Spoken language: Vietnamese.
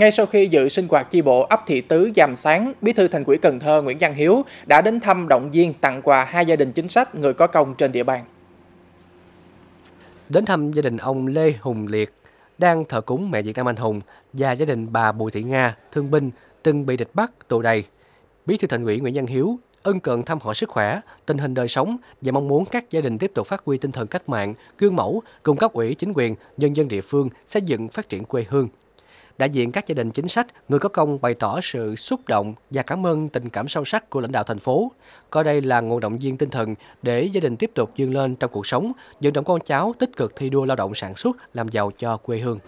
Ngay sau khi dự sinh hoạt chi bộ ấp Thị Tứ Giàm Sáng, Bí thư Thành ủy Cần Thơ Nguyễn Văn Hiếu đã đến thăm động viên tặng quà hai gia đình chính sách người có công trên địa bàn. Đến thăm gia đình ông Lê Hùng Liệt, đang thờ cúng mẹ Việt Nam Anh Hùng và gia đình bà Bùi Thị Nga, thương binh, từng bị địch bắt tù đầy. Bí thư Thành ủy Nguyễn Văn Hiếu ân cần thăm hỏi sức khỏe, tình hình đời sống và mong muốn các gia đình tiếp tục phát huy tinh thần cách mạng, gương mẫu, cùng cấp ủy chính quyền, nhân dân địa phương xây dựng phát triển quê hương đại diện các gia đình chính sách, người có công bày tỏ sự xúc động và cảm ơn tình cảm sâu sắc của lãnh đạo thành phố, coi đây là nguồn động viên tinh thần để gia đình tiếp tục vươn lên trong cuộc sống, dẫn động con cháu tích cực thi đua lao động sản xuất, làm giàu cho quê hương.